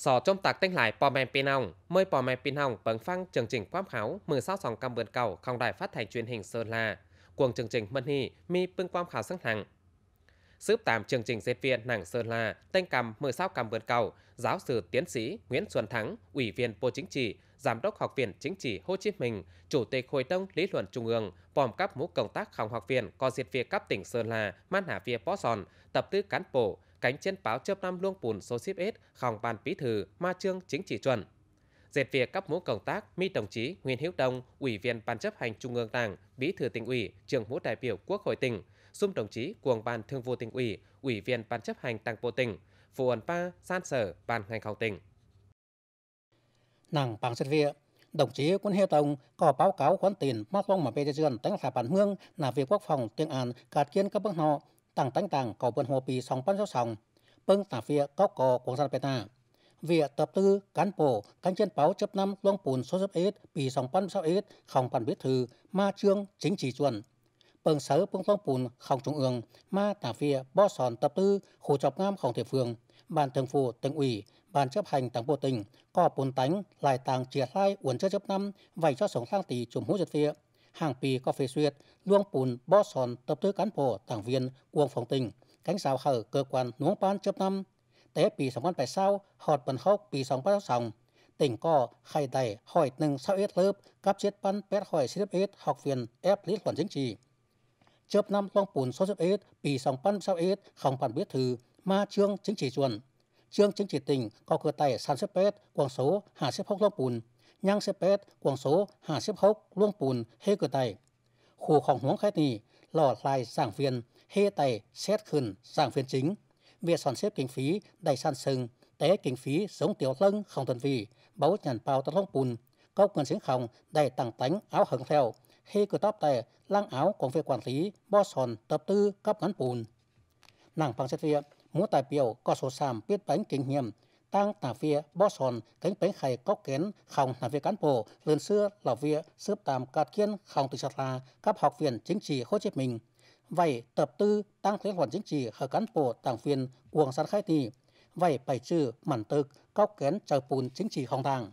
sở trôm tạc tinh lại bò mềm pin hồng, mời bò mềm pin hồng bấn phăng chương trình quám kháo mười sáu sòng cam vườn cầu không đài phát thanh truyền hình Sơn La. Cuồng chương trình mân hì mi bưng quám kháo sáng hằng. Sướp tạm chương trình dệt viên nàng Sơn La, tên cầm mười sáu cầm vườn cầu, giáo sư tiến sĩ Nguyễn Xuân Thắng, ủy viên Bộ Chính trị, Giám đốc Học viện Chính trị Hồ Chí Minh, Chủ tịch Hội đồng Lý luận Trung ương, phòng cấp mũ công tác không học viện có diệt việc cấp tỉnh Sơn La, man hạ viên bó giòn, tập tư cán bộ, cánh trên báo chấp năm luông bùn số xếp ít khòng bàn bí thư ma trương chính trị chuẩn dệt việc cấp mũ công tác mi đồng chí nguyễn hữu đông ủy viên ban chấp hành trung ương đảng bí thư tỉnh ủy trưởng mũ đại biểu quốc hội tỉnh xung đồng chí cuồng ban thường vụ tỉnh ủy ủy viên ban chấp hành đảng bộ tỉnh phụ ẩn ba san sở ban ngành khảo tỉnh nàng bằng xét việc đồng chí Quân Hiệu Tông có báo cáo khoản tiền mắc long mà bây giờ tánh là bản hương là việc quốc phòng tiền an cạt kiến các bước họ ต่างๆเก่าเปิ้นหัวปี 2022เปิ้งตาเฟียเก้าก่อของสหรัฐเปตาเวียเติบตื้อกันโป กันเชียนเป๋าจับนำลวงปูนโซเซเอสปี2021ของปันวิถือ มาเชืองจิงจีจวนเปิงเสือพุ่งต้องปูนของ trung ương มาตาเฟียบ่อสอนเติบตื้อขู่จับงาม ของเถียเฟืองบ้านเทิงฟูเทิงอุ๋ยบ้านเชื้อพันต่างโปติงก็ปูนตังลายต่างเจียไล่อวนเชื้อจับนำไว้เจ้าสงสร้างตีจุ่มหูจัดเฟีย hàng pì có phê duyệt luông bùn bó sòn tập thứ cán bộ đảng viên quân phòng tỉnh cánh sao hở cơ quan nuông pan chấp năm tế pì sòng quan phải sao họt bần hốc pì sòng bắt sòng tỉnh co khai đầy hỏi nâng sao ít lớp cấp chết pan pet hỏi xếp ít học viên ép lý luận chính trị chớp năm long bùn số xếp ít pì sòng pan sao ít không bàn biết thư ma chương chính trị chuẩn chương chính trị tỉnh có cơ tài sản xếp pet quang số hà xếp hốc long bùn ยังสิบเอ็ดกวงโสห้าสิบหกล่วงปูนเฮกไตขู่ของหวงแค่นี้หล่อลายสร้างเฟียนเฮไตเซตขึ้นสร้างเฟียน chính việc sản xếp kinh phí đầy san sừng tế kinh phí sống tiểu lân không tuần vi bấu nhàn bao tân long bùn cốc ngân xứng không đầy tăng tánh áo hận theo khi cửa tóc tè lăng áo còn việc quản lý bo tập tư cấp ngắn bùn nàng bằng xét việc muốn tài biểu có số sàm biết bánh kinh nghiệm tăng tà vía bó sòn cánh bánh khay có kén khòng là việc cán bộ lần xưa là vía xếp tạm cát kiên khòng từ sạt là các học viện chính trị Hồ Chí Minh vậy tập tư tăng thế hoàn chính trị ở cán bộ đảng viên quần sát khai tì vậy bài chữ mản tự có kén chờ bùn chính trị hồng đảng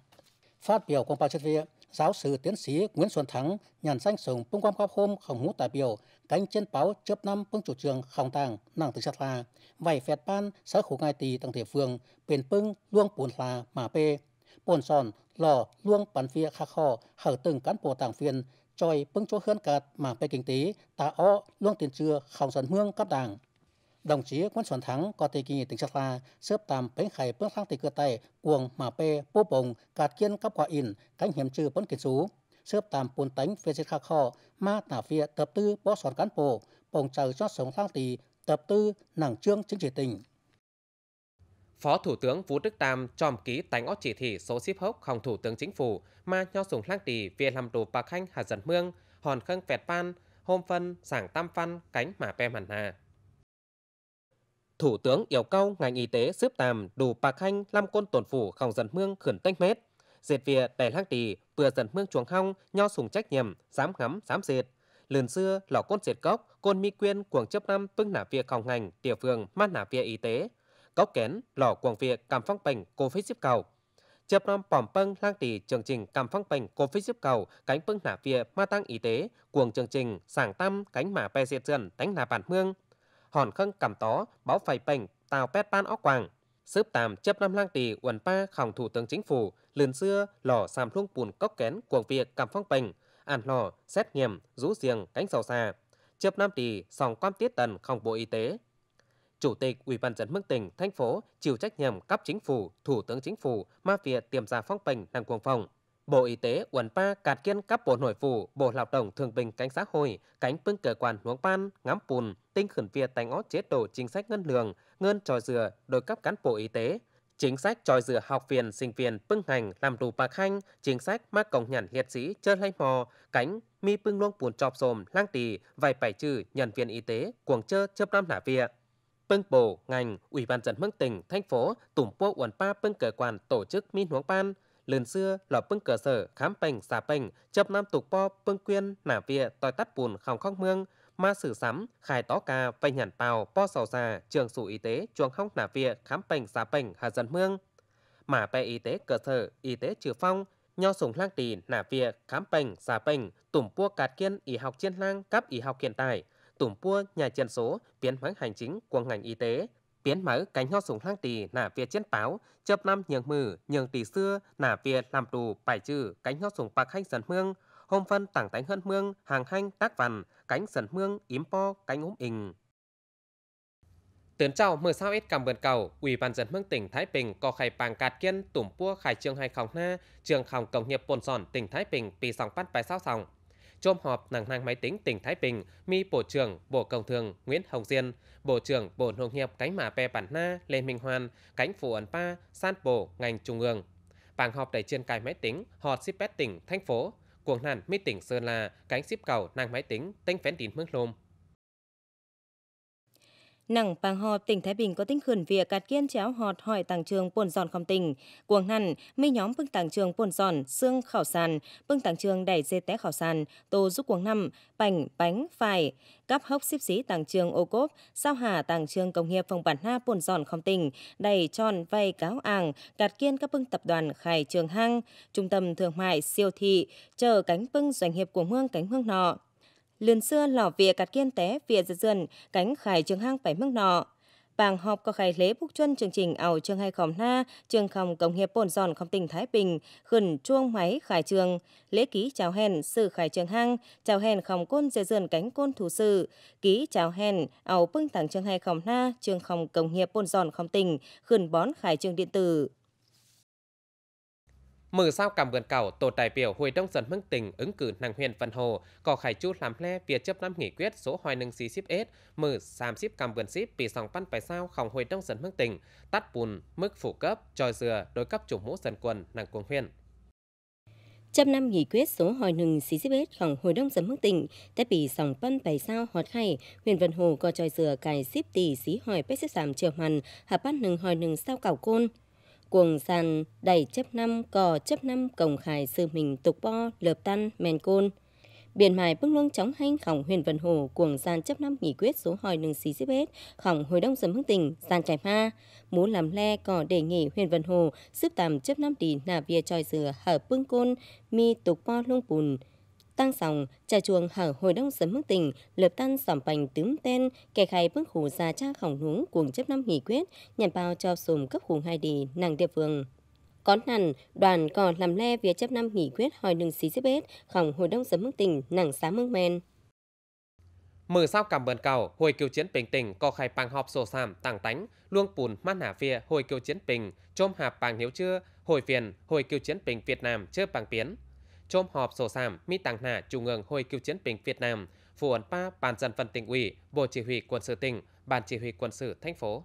phát biểu của bà chất việc Giáo sư tiến sĩ Nguyễn Xuân Thắng nhàn danh sùng bông quam khắp hôm không hú tài biểu cánh trên báo chớp năm bông chủ trường không tàng nàng từ chất là vài phẹt ban sở khu ngai tì tăng thể phương bền bưng luông bùn là mà pê bồn sòn lò luông bàn phía khắc khò hở từng cán bộ tàng phiền, choi bưng chỗ hơn cạt mà pê kinh tế tá o luông tiền chưa không dần hương cấp đảng đồng chí quân Xuân Thắng có thể kỳ tỉnh sát la xếp tam bánh khải bước sang tỷ cửa tây, cuồng mà pê bố bồng cát kiên cấp quả in cánh hiểm trừ bấn kiến sú xếp tam bồn tánh phê dịch khắc kho, ma tả phía tập tư bó sòn cán bộ bồng trời cho sống sang tỷ tập tư nàng trương chính trị tỉnh Phó Thủ tướng Vũ Đức Tam chòm ký tánh ót chỉ thị số ship hốc không Thủ tướng Chính phủ mà nho sùng lang tỷ về làm đồ bà khanh hà dần mương hòn khâng vẹt pan hôm phân sảng tam phân cánh mà pe màn hà. Thủ tướng yêu cầu ngành y tế xếp tàm đủ bạc khanh làm côn tổn phủ khổng dân mương khẩn tách mét. Dệt vỉa đè lăng tì, vừa dần mương chuồng hong, nho sùng trách nhiệm, dám ngắm, dám dệt. Lần xưa, lò côn dệt cốc, côn mi quyên cuồng chấp năm bưng nả vỉa khổng ngành, địa phương mát nả vỉa y tế. Cốc kén, lò cuồng vỉa cảm phong bệnh, cô phí xếp cầu. Chấp năm bỏm bâng lang tì chương trình cảm phong bệnh, cô phí xếp cầu, cánh bưng nả vỉa ma tăng y tế, cuồng chương trình sảng tâm cánh mả bè diệt dần đánh nả bản mương, hòn khân cầm tó, báo phải bệnh, tàu pet ban óc quàng. Sớp tàm chấp năm lang tỷ uẩn pa khổng thủ tướng chính phủ, lườn xưa lò sàm luông bùn cốc kén cuồng việc cầm phong bệnh, ăn lò, xét nghiệm, rũ giềng, cánh sầu xà. Chấp năm tỷ sòng quan tiết tần không bộ y tế. Chủ tịch Ủy ban dân mức tỉnh, thành phố chịu trách nhiệm cấp chính phủ, thủ tướng chính phủ, ma việc tiềm ra phong bệnh năng cuồng phòng Bộ Y tế uẩn pa cạt kiên cấp bộ nội vụ, bộ lao động thương bình cánh xã hội, cánh pưng cơ quan huống pan, ngắm Pùn, tinh khẩn việt tánh ó chế độ chính sách ngân lường, ngân trò dừa, đội cấp cán bộ y tế, chính sách trò dừa học viên sinh viên pưng hành làm đủ bạc khanh chính sách mắc cổng nhàn hiệt sĩ chơi hay mò cánh mi pưng luông Pùn chọp xồm lang tì vài bảy trừ nhân viên y tế cuồng chơ chớp năm nả vía pưng bộ ngành ủy ban dân mức tỉnh thành phố tủm po uẩn pa pưng cờ quản tổ chức mi huống ban lần xưa là bưng cửa sở khám bệnh xà bệnh chập nam tục po bưng quyên nả vịa tòi tắt bùn không khóc mương ma sử sắm khai tó ca vay nhàn tàu po sầu già trường sủ y tế chuồng hóc nả vịa khám bệnh xà bệnh hà dân mương mà bè y tế cơ sở y tế trừ phong nho sùng lang tì nả vịa khám bệnh xà bệnh tủm pua cạt kiên y học chiên lang cấp y học hiện tại tủm pua nhà trần số biến hóa hành chính của ngành y tế tiến mở cánh hoa súng lang tì nà việt chiến báo chớp năm nhường mử nhường tỷ xưa nà việt làm đủ bài trừ cánh hoa súng bạc hanh dần mương hôm phân tảng tánh hơn mương hàng hanh tác vằn cánh dần mương yếm po cánh ốm ình Tiến chào mưa sao ít cầm ơn cầu, Ủy ban dần mương tỉnh Thái Bình có khai bàng cát kiên tủm pua khai trường hai khóng na, trường khóng công nghiệp bồn sòn tỉnh Thái Bình bị sóng phát bài sao sòng trôm họp nặng hàng máy tính tỉnh Thái Bình, mi Bộ trưởng Bộ Công Thương Nguyễn Hồng Diên, Bộ trưởng Bộ Nông nghiệp Cánh Mã Pe Bản Na Lê Minh Hoan, Cánh Phủ ẩn Pa, San Bộ, ngành Trung ương. Bảng họp đại trên cài máy tính, họt ship tỉnh, thành phố, cuồng nạn mi tỉnh Sơn La, cánh ship cầu nàng máy tính, tinh phén tín Mức lùm, nặng bang họp tỉnh Thái Bình có tính khẩn việc cạt kiên chéo họt hỏi tàng trường buồn giòn không tình Cuồng hẳn, mi nhóm bưng tàng trường buồn giòn, xương khảo sàn, bưng tàng trường đẩy dê té khảo sàn, tô giúp cuồng năm, bánh bánh, phải. Cắp hốc xếp xí tàng trường ô cốp, sao hà tàng trường công nghiệp phòng bản na buồn giòn không tình đẩy tròn vay cáo àng, cạt kiên các bưng tập đoàn khải trường hang, trung tâm thương mại siêu thị, chờ cánh bưng doanh nghiệp của mương cánh hương nọ lươn xưa lò vỉa cạt kiên té vỉa giật dần cánh khải trường hang phải mức nọ bảng họp có khai lễ phúc chân chương trình ảo trường hay khóm na trường khòng công nghiệp bồn giòn khóm tỉnh thái bình khẩn chuông máy khải trường lễ ký chào hèn sự khải trường hang chào hèn khòng côn dè dườn cánh côn thủ sự ký chào hèn ảo bưng tảng trường hay khóm na trường khòng công nghiệp bồn giòn khóm tỉnh khẩn bón khải trường điện tử Mở sao cảm gần cầu tổ đại biểu Hội đồng dân hưng tỉnh ứng cử nàng huyện Vân Hồ có khai chú làm lẽ việc chấp năm nghị quyết số hoài nâng xí ship S mở xàm ship cảm gần ship bị dòng văn bài sao không Hội đồng dân hưng tỉnh tắt bùn mức phủ cấp tròi dừa đối cấp chủ mũ dân quần nàng cuồng huyện. Chấp năm nghị quyết số hồi nừng xí xí bết khoảng hồi đông giấm hưng tỉnh, tế bị sòng pan bày sao hoạt khay, huyện Vân Hồ có tròi dừa cài xíp tỷ xí hỏi bếp xếp giảm trường mằn, hạ ban nừng hồi nừng sao cảo côn, cuồng sàn đẩy chấp năm cò chấp năm cổng khải sư mình tục bo lợp tan men côn biển mài bưng luông chóng hanh khổng huyền vân hồ cuồng gian chấp năm nghị quyết số hỏi đường xí xếp hết khổng hồi đông dầm hưng tình gian trải ma muốn làm le cò đề nghị huyền vân hồ xếp tạm chấp năm đi nạp bia tròi dừa hở bưng côn mi tục bo lung bùn tăng sòng trà chuồng hở hồi đông sớm mức tỉnh lập tan sỏm bành tướng tên kẻ khai bước khủ già cha khổng hướng cuồng chấp năm nghỉ quyết nhận bao cho sùm cấp khủng hai đi nàng địa phương có nằn đoàn cò làm le việc chấp năm nghỉ quyết hỏi đường xí xếp bết khổng hồi đông sớm mức tỉnh nàng xá mương men Mừ sao cảm bờn cầu, hồi kiều chiến bình tỉnh có khai bằng họp sổ sàm tàng tánh, luông bùn mát nả phia hồi kiều chiến bình, trôm hạp bằng hiếu chưa, hồi phiền, hồi kiều chiến bình Việt Nam chưa bằng biến chôm họp sổ sảm mi tàng hạ Trung ương Hội cứu chiến binh Việt Nam, phụ ấn Pa bàn dân vận tỉnh ủy, Bộ Chỉ huy quân sự tỉnh, Ban Chỉ huy quân sự thành phố.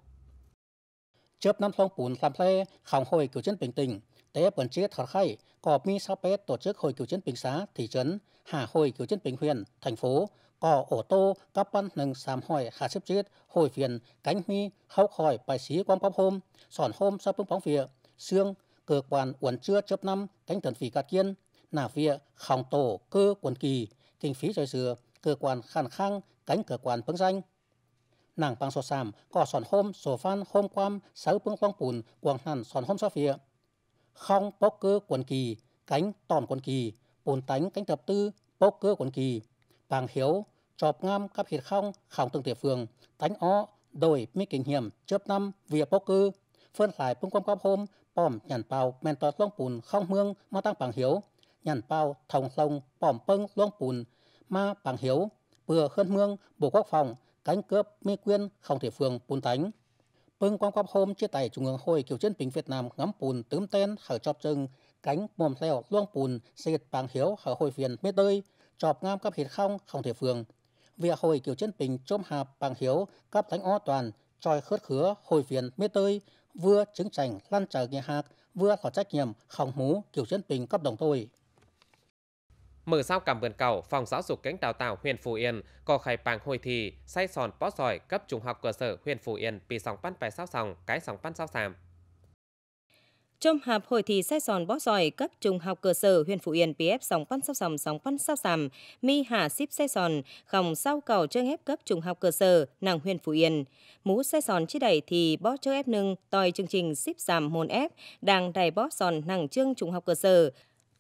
Chớp năm phong bún làm lê, khảo hội cứu chiến binh tỉnh, tế bẩn chế thật khay, có mi sao pét tổ chức hội cứu chiến binh xã, thị trấn, hạ hội cứu chiến binh huyện, thành phố, có ổ tô, các văn nâng sám hỏi hạ xếp chết, hội phiền, cánh mi, hậu khỏi bài sĩ quan bóp hôm, sòn hôm sao phương phóng phía xương, cơ quan uẩn chưa chớp năm, cánh thần phỉ cát kiên, nà vía khòng tổ cơ quần kỳ kinh phí rồi dừa cơ quan khăn khăng cánh cơ quan phương danh nàng bằng số sam có sòn hôm sổ phan hôm quam sáu phương quang bùn quang hàn sòn hôm số phía không bốc cơ quần kỳ cánh tòn quần kỳ bùn tánh cánh thập tư bốc cơ quần kỳ bằng hiếu chọp ngam các hiệt không khổng từng địa phường tánh ó đổi mi kinh hiểm chớp năm vía bốc cơ phân lại phương quang quang hôm bom nhàn bào men tọt long bùn không mương mà tăng bằng hiếu nhàn bao, thòng sông, bỏm pâng, luông bùn, ma bằng hiếu, bừa khơn mương, bộ quốc phòng, cánh cướp, mi quyên, không thể phường, bùn tánh. Pưng quang quắp hôm chia tay trung ương hội kiểu chiến binh Việt Nam ngắm bùn tướm tên khởi chọp chừng, cánh mồm leo luông bùn, xịt bằng hiếu khởi hội viên mê tơi, chọp ngam cấp hiệt không, không thể phường. Việc hội kiểu chiến binh chôm hạp bằng hiếu cấp thánh o toàn, tròi khớt khứa, hồi viên mê tơi, vừa chứng chành lăn trở nghe hạc, vừa có trách nhiệm, không mú, kiểu chiến binh cấp đồng tôi. Mở sau cảm vườn cầu, Phòng Giáo dục Cánh Đào tạo huyện Phú Yên có khai bảng hội thi say sòn bó giỏi cấp trung học cơ sở huyện Phú Yên bị sóng bắn phải sao sòng, cái sóng bắn sao sàm. Trong hạp hội thi sai sòn bó sòi cấp trung học cơ sở huyện Phú Yên PF sóng bắn sao sòng sóng bắn sao sàm, mi hạ ship sai sòn, khòng sau cầu chơi ép cấp trung học cơ sở nàng huyện Phú Yên. mũ sai sòn chi đẩy thì bó chơi ép nưng tòi chương trình ship giảm môn ép đang đẩy bó sòn nàng chương trung học cơ sở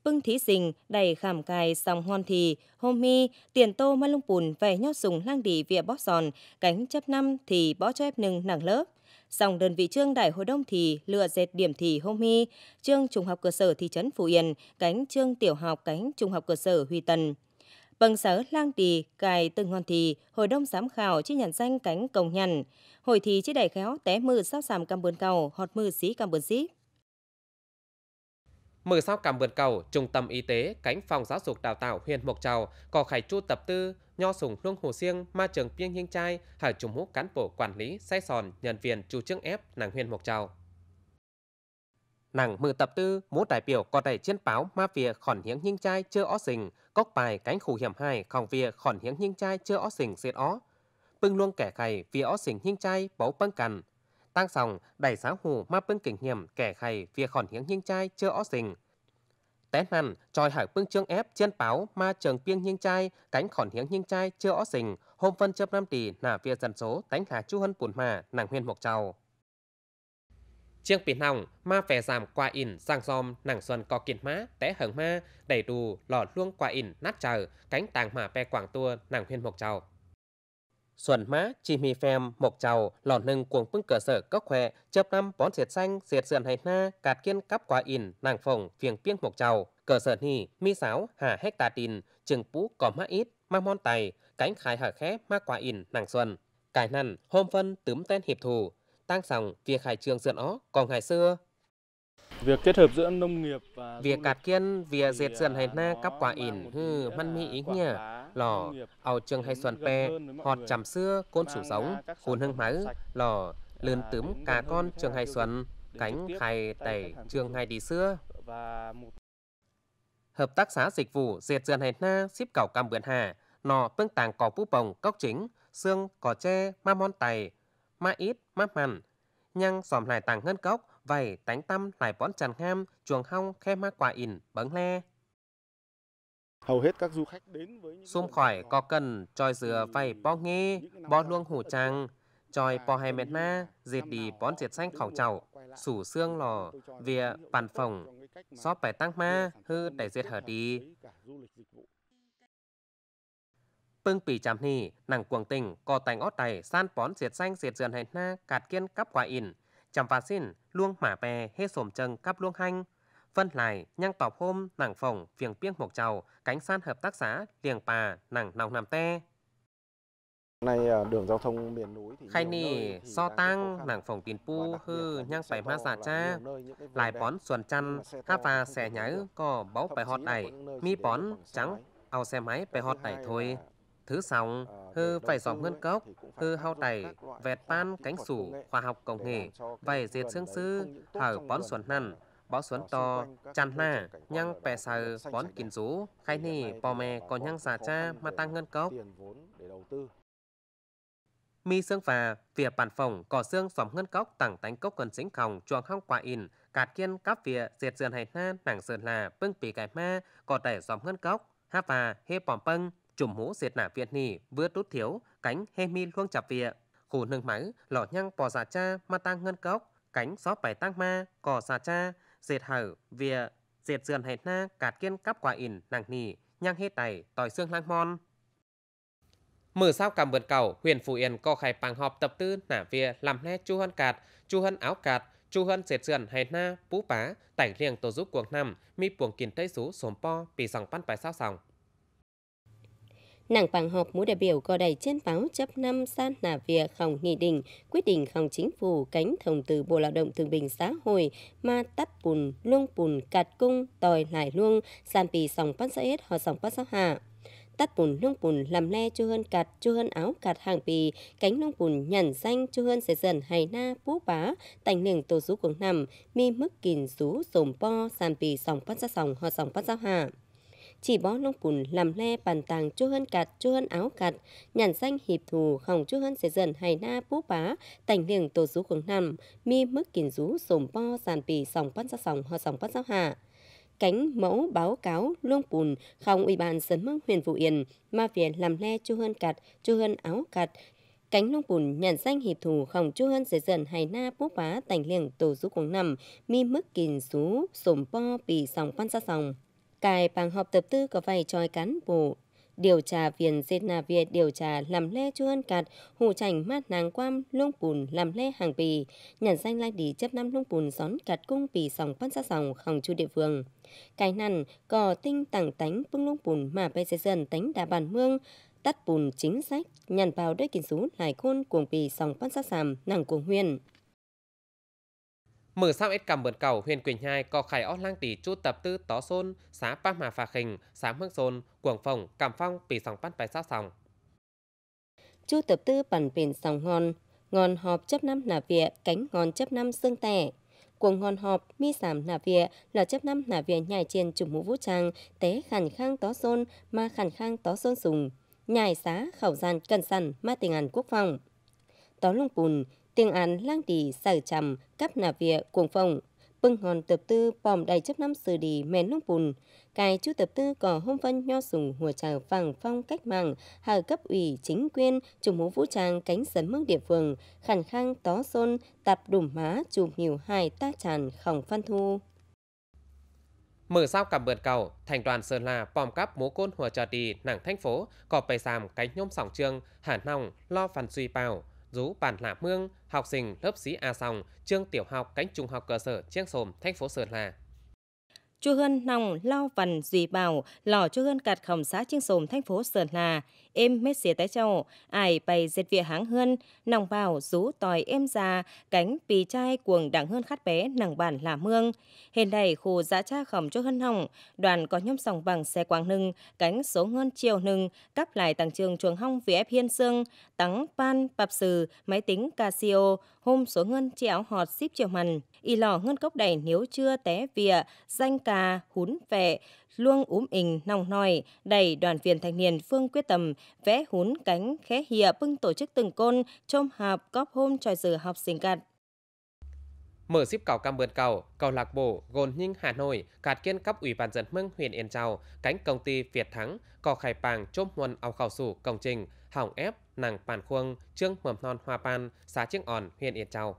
bưng thí dình, đầy khảm cài sòng hon thì, hôm mi, tiền tô mai lung bùn về nhót dùng lang đi vía bó sòn cánh chấp năm thì bó cho ép nừng nặng lớp. Dòng đơn vị trương đại hội đông thì lựa dệt điểm thì hôm mi, trương trung học cơ sở thị trấn Phú Yên, cánh trương tiểu học cánh trung học cơ sở Huy Tần. Bằng sở lang tỳ cài từng hoàn thì, hội đông giám khảo chi nhận danh cánh công nhằn. hội thì chi đẩy khéo té mư sao sàm cam bươn cầu, họt mư xí cam bươn xí. 16 cảm vườn cầu, trung tâm y tế, cánh phòng giáo dục đào tạo huyện Mộc Trào, có khải chu tập tư, nho sùng luông hồ siêng, ma trường piêng hiên trai, hải trùng hút cán bộ quản lý, xe sòn, nhân viên chủ trương ép, nàng huyện Mộc Trào. Nàng mư tập tư, mũ đại biểu có đại chiến báo ma vỉa khỏn hiếng hiên trai chưa ó sình, cốc bài cánh khủ hiểm hai, khỏng vỉa khỏn hiếng hiên trai chưa ó sình diệt ó. Bưng luôn kẻ khày, vỉa ó sình hiên trai, bấu băng cành tăng sòng đẩy xá hù ma bưng kinh nghiệm kẻ khay việc khỏn hiếng nhiên trai chưa ó xình té năn tròi hải bưng trương ép trên báo ma trường piêng nhiên trai cánh khỏn hiếng nhiên trai chưa ó xình hôm phân chấp năm tỷ nà việc dân số đánh hà chu hân bùn mà nàng huyên mộc trầu chiêng biển hồng ma phè giảm qua in sang giom, nàng xuân có kiện má, té hởng ma, đầy đủ, lọt luông qua in nát chờ, cánh tàng mà pe quảng tua, nàng huyên mộc trầu. Xuân má, chi mi phèm, mộc trầu, lò nâng cuồng bưng cửa sở cốc khỏe, chớp năm bón diệt xanh, diệt sườn hay na, cạt kiên cắp quả in, nàng phồng, phiền piêng mộc trầu, cờ sở nì, mi sáo, hà hecta tin, chừng pú có má ít, ma mon tài, cánh khai hở khé, ma quả in, nàng xuân. Cái năn hôm phân, tướm tên hiệp thù, tăng sòng, việc hải trường sườn ó, còn ngày xưa, Việc kết hợp giữa nông nghiệp và... Việc cạt kiên, việc diệt sườn à, hay na cắp quả in, hư, măn mi ý nhỉ lò ao trường hay xoàn pe họt chằm xưa côn sủ giống hồn hưng máu lò lươn tướm cá con trường hay xuân cánh khai tẩy trường hay đi xưa hợp tác xã dịch vụ diệt dườn hẹn na ship cầu cam bươn hà nò tương tàng cỏ bú bồng cốc chính xương cỏ tre ma mon tày ma ít ma mặn nhăng xòm lại tàng ngân cốc vầy tánh tâm lại bón tràn ham chuồng hong khe ma quả ỉn bấn le Hầu hết các du khách đến với Xôm khỏi có cần choi dừa vay bó nghe, bó luông hủ trăng choi bó hai mệt na, dệt đi bón diệt xanh khẩu chậu, sủ xương lò, vìa bàn phòng, xóp bài tăng ma, hư đẩy diệt hở đi. Pưng pì chạm nì, nàng cuồng tình, có tành ót đầy, san bón diệt xanh diệt dườn hẹn na, cạt kiên cắp quả in, chạm phạt xin, luông mả bè, hết sổm chân cắp luông hanh, Vân lài Nhang Tọp Hôm, Nàng Phổng, Phiền Piếng Mộc chầu Cánh San Hợp Tác Xã, Liềng Pà, Nàng Nòng Nam Te. Nay à, đường giao thông miền núi thì Khai nì, so tăng, nàng phòng tiền pu, hư, nhang phải ma giả dạ cha, lại bón xuân chăn, ha và xẻ nhái, có báu phải hót đẩy, mi bón, trắng, ao xe máy à, phải hót đẩy thôi. Thứ xong, hư phải dòng ngân cốc, hư hao đẩy, vẹt pan à, cánh sủ, khoa học công nghệ, vậy diệt xương sư, hở bón xuân nằn, báo xuân to, chăn na, nhang pè sờ, bón kín rú, khay nì, pò mè, còn nhang xà cha, mà tăng ngân cốc. Mi xương phà, vỉa bàn phòng, cỏ xương xóm ngân cốc, tặng tánh cốc cần xính khòng, chuồng hong quả in, cạt kiên cáp vỉa, diệt dườn hải na, mảng sườn là, bưng pì cải ma, cỏ tẻ xóm ngân cốc, hát phà, hê bòm pưng chùm hũ diệt nả việt nì, vừa tút thiếu, cánh hê mi luông chập vỉa, khổ nương máy, lỏ nhang pò xà cha, ma tăng ngân cốc, cánh xóp bài tăng ma, cỏ xà cha, dệt hở vìa dệt sườn hệt na cạt kiên cắp quả in, nặng nì nhang hết tay, tỏi xương lang mon Mở sao cầm vượt cầu, huyện Phú Yên co khai bằng họp tập tư nả vìa làm lẽ chu hân cạt, chu hân áo cạt, chu hân dệt sườn hay na, pú bá tẩy liêng tổ giúp cuồng năm, mi buồng kín tây số sổm po, pì sòng pan bài sao sòng. Nàng bảng họp mũ đại biểu có đầy trên báo chấp năm san nà việc khổng nghị định, quyết định khổng chính phủ cánh thông từ Bộ Lao động Thương bình Xã hội mà tắt bùn, luông bùn, cạt cung, tòi lại luông, san bì sòng bắt xã hết họ sòng bắt xã hạ tắt bùn nông bùn làm le chu hơn cạt chu hơn áo cạt hàng bì cánh nông bùn nhản xanh chu hơn sẽ dần hay na bú bá tành nền tổ rú cuồng nằm mi mức kìn rú sồm po sàn bì sòng bắt ra sòng ho sòng bắt ra hạ chỉ bó lông cùn làm le bàn tàng chua hơn cạt chua hơn áo cạt nhàn xanh hiệp thù khổng chua hơn sẽ dần hài na bú bá tành liền tổ rú cường nằm mi mức kìn rú sổm po sàn pì sòng bắt ra sòng hoặc sòng bắt ra hạ cánh mẫu báo cáo luông bùn không ủy ban sấn mức huyền vụ yên mà phiền làm le chua hơn cạt chua hơn áo cạt cánh lông bùn nhận danh hiệp thủ khổng chu hơn dưới dần hài na bốc bá tành liêng tổ rú cuồng nằm mi mức kìn rú sổm po pì sòng quan ra sòng Cài bằng họp tập tư có vai trò cán bộ. Điều tra viên Zena Việt điều tra làm lê chuân cạt, hù chảnh mát nàng quam, lung bùn làm lê hàng bì. Nhận danh lai đi chấp năm lung bùn xón cạt cung bì sòng phân xa sòng không chu địa phương. Cái nằn, cò tinh tảng tánh bưng lung bùn mà bây giờ dần tánh đà bàn mương, tắt bùn chính sách, nhằn vào đôi kiến sú lại khôn cuồng bì sòng phân xa sàm nàng cuồng huyền. Mở sao ít cầm bượn cầu huyện Quỳnh Nhai có khải ót lang tỷ chú tập tư tó xôn, xá pa mà phà khình, xá hương xôn, cuồng phòng, cảm phong, pì sòng bắt bài sao sòng. Chú tập tư bản biển sòng ngon, ngon họp chấp năm nà vịa, cánh ngon chấp năm xương tẻ. Cuồng ngon họp, mi sảm nà vịa là chấp năm nà vịa nhảy trên chủng mũ vũ trang, té khẳng khang tó xôn, ma khẳng khang tó xôn sùng. nhảy xá khảo gian cần sẵn ma tình ảnh quốc phòng. Tó lung bùn, tiếng án lang đi sở chầm cắp nà vịa cuồng phòng bưng hòn tập tư bòm đầy chấp năm xử đi mèn nông bùn cái chú tập tư có hôm vân nho sùng hùa trà vàng phong cách mạng hờ cấp ủy chính quyền chủ mũ vũ trang cánh sấn mức địa phương khẳng khang tó xôn tập đùm má chùm nhiều hài ta tràn khổng phân thu mở sao cảm bượt cầu thành đoàn sơn la pom cắp múa côn hùa trà đi nảng thành phố cọp bày sàm cánh nhôm sòng trương hà nòng lo phần suy bào rú bản lạ mương học sinh lớp sĩ A song trường tiểu học cánh trung học cơ sở Chiếc Sồm, thành phố Sơn La. chu hơn nòng lao vằn duy bảo lò chu hơn cạt khổng xã Chiêng Sồm, thành phố Sơn La êm mết xía tái châu, ải bày dệt vỉa háng hơn, nòng bào rú tòi êm già, cánh pì chai cuồng đẳng hơn khát bé nằng bản là mương. Hiện đầy khu giã cha khẩm cho hân hỏng, đoàn có nhóm sòng bằng xe quang nưng, cánh số ngân chiều nưng, cắp lại tăng trường chuồng hong VF Hiên Sương, tắng pan bạp sừ, máy tính Casio, hôm số ngân chi áo họt ship chiều mằn, y lò ngân cốc đầy nếu chưa té vỉa, danh cà, hún vệ, luôn úm ình nòng nòi, đẩy đoàn viên thanh niên phương quyết tâm vẽ hún cánh khé hìa bưng tổ chức từng côn, chôm hạp góp hôm cho giờ học sinh gặt. Mở ship cầu cam bơn cầu, cầu lạc bộ, gồn nhưng Hà Nội, cạt kiên cấp ủy ban dân mương huyện Yên Châu, cánh công ty Việt Thắng, cò khai pàng chôm huân ao khảo sủ công trình, hỏng ép, nàng bàn khuông, trương mầm non hoa pan, xá chiếc òn, huyện Yên Châu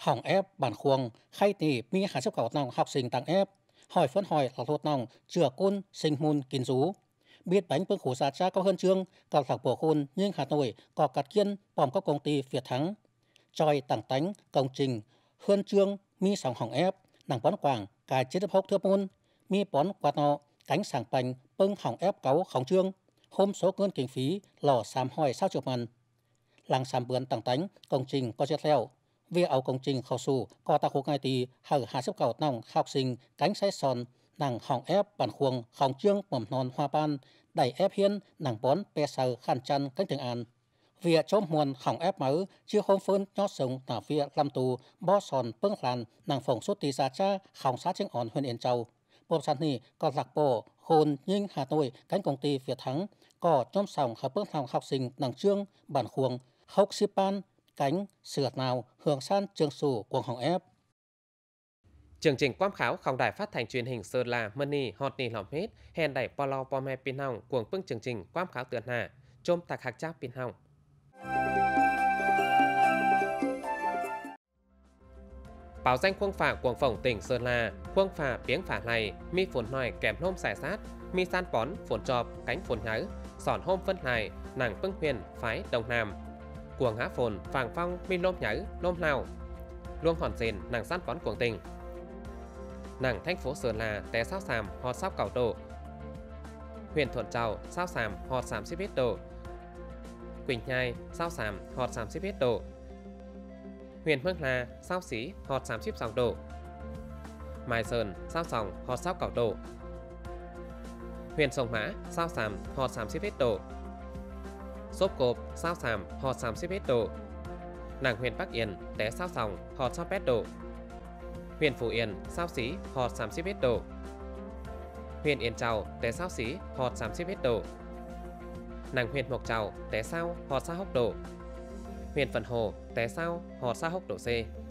hỏng ép bản khuông khai tỷ mi hàn sức khẩu nòng học sinh tăng ép hỏi phân hỏi là thốt nòng côn sinh môn kín rú biết bánh phương khổ xa cha có hơn chương cả thẳng bổ khôn nhưng hà nội có cắt kiên bỏm các công ty việt thắng tròi tảng tánh công trình hơn chương mi sòng hỏng ép nàng bón quảng cài chết hốc thưa môn mi bón quạt nọ cánh sảng bành bưng hỏng ép cáu khóng trương hôm số cơn kinh phí lò sám hỏi sao chụp mần làng sàm bướn tảng tánh công trình có chết theo vì áo công trình khẩu sủ có ta khu ngay tì hở hạ xếp cầu nòng học sinh cánh xe son nàng hỏng ép bản khuôn hỏng chương mầm non hoa ban đẩy ép hiên nàng bón pe sờ khăn chăn cánh trường an vì chôm muôn hỏng ép máu chưa hôm phơn nhó sống nà vì làm tù bo sòn bưng làn nàng phòng xuất tì xa cha hỏng sát chiếc òn huyện yên châu bộ sản nì có lạc bộ hồn nhưng hà nội cánh công ty việt thắng có chôm sòng hợp bưng lòng học sinh nàng trương bản khuôn học sĩ ban cánh, sửa nào, hưởng san trường sủ cuồng hồng ép. Chương trình quan khảo không đài phát thanh truyền hình Sơn La Mani Hot Ni Lòm Hết Hèn Đẩy Polo Pome Pin Hồng cuồng bưng chương trình quan khảo tuyển hạ Chôm Tạc Hạc Chác Pin Hồng Báo danh khuôn phả cuồng phỏng tỉnh Sơn La, khuôn phả tiếng phả này, mi phồn nòi kèm nôm xài sát, mi san bón, phồn trọp, cánh phồn nhớ, sòn hôm phân hài, nàng bưng huyền, phái Đông Nam, cuồng há phồn, phàng phong, minh lôm nhảy, lôm lào. luôn hoàn dền, nàng sát vón cuồng tình. Nàng thanh phố Sơn là té sao sàm, họt sao cảo đồ. Huyền thuận trào, sao sàm, họt sàm xếp hết đồ. Quỳnh nhai, sao sàm, họt sàm xếp hết đồ. Huyền Hương la, sao xí, họt sàm xếp sòng đồ. Mai Sơn, sao sòng, họt sao cảo đồ. Huyền Sông Mã, sao sàm, họt sàm xếp hết đồ xốp cộp, sao sàm, hò sàm xếp hết đồ. Nàng huyện Bắc Yên, té sao sòng, hò sao pét đồ. Huyện Phú Yên, sao xí, hò sàm xếp hết đồ. Huyện Yên Trào, té sao xí, hò sàm xếp hết đồ. Nàng huyện Mộc Trào, té sao, hò sao hốc đồ. Huyện Phần Hồ, té sao, hò sao hốc đồ c.